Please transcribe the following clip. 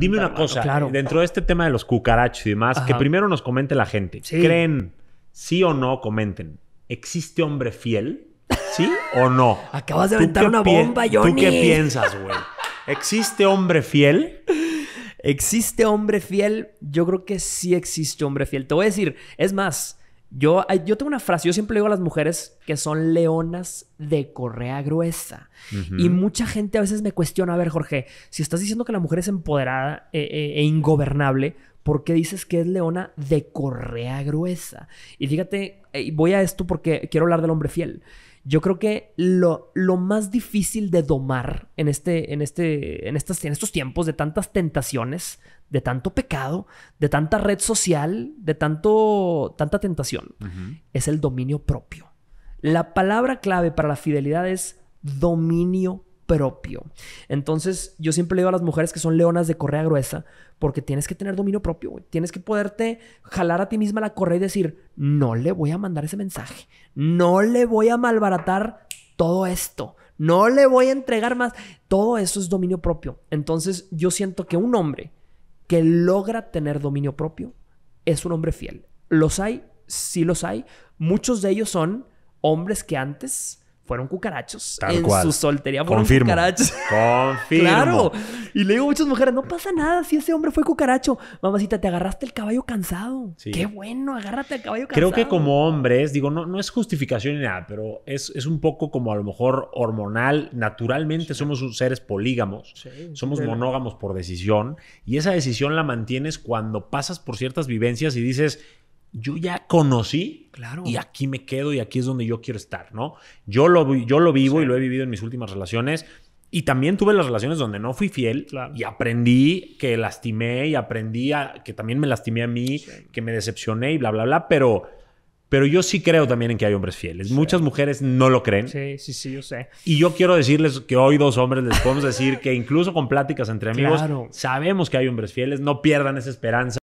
Dime una cosa, claro. dentro de este tema de los cucarachos y demás, que primero nos comente la gente. ¿Creen, sí o no, comenten, existe hombre fiel? ¿Sí o no? Acabas de aventar una bomba, Johnny. ¿Tú qué piensas, güey? ¿Existe hombre fiel? ¿Existe hombre fiel? Yo creo que sí existe hombre fiel. Te voy a decir, es más, yo, tengo una frase, yo siempre digo a las mujeres que son leonas de correa gruesa. Y mucha gente a veces me cuestiona, a ver Jorge, si estás diciendo que la mujer es empoderada e, e, e ingobernable, ¿por qué dices que es leona de correa gruesa? Y fíjate, eh, voy a esto porque quiero hablar del hombre fiel. Yo creo que lo, lo más difícil de domar en, este, en, este, en, estas, en estos tiempos de tantas tentaciones, de tanto pecado, de tanta red social, de tanto, tanta tentación, es el dominio propio. La palabra clave para la fidelidad es dominio propio propio. Entonces, yo siempre le digo a las mujeres que son leonas de correa gruesa, porque tienes que tener dominio propio, Tienes que poderte jalar a ti misma la correa y decir, no le voy a mandar ese mensaje, no le voy a malbaratar todo esto, no le voy a entregar más. Todo eso es dominio propio. Entonces, yo siento que un hombre que logra tener dominio propio es un hombre fiel. Los hay, sí los hay. Muchos de ellos son hombres que antes fueron cucarachos. en su soltería fueron Confirmo. cucarachos. Confirmo. claro. Y le digo a muchas mujeres, no pasa nada si ese hombre fue cucaracho. Mamacita, te agarraste el caballo cansado. Qué bueno, agárrate el caballo cansado. Creo que como hombres, digo, no, no es justificación ni nada, pero es, un poco como a lo mejor hormonal. Naturalmente somos seres polígamos. somos monógamos por decisión. Y esa decisión la mantienes cuando pasas por ciertas vivencias y dices yo ya conocí y aquí me quedo y aquí es donde yo quiero estar, ¿no? Yo lo, yo lo vivo y lo he vivido en mis últimas relaciones. Y también tuve las relaciones donde no fui fiel y aprendí que lastimé y aprendí que también me lastimé a mí, que me decepcioné y bla, bla, bla. Pero, pero yo sí creo también en que hay hombres fieles. Muchas mujeres no lo creen. Sí, sí, sí, yo sé. Y yo quiero decirles que hoy dos hombres les podemos decir que incluso con pláticas entre amigos, sabemos que hay hombres fieles. No pierdan esa esperanza.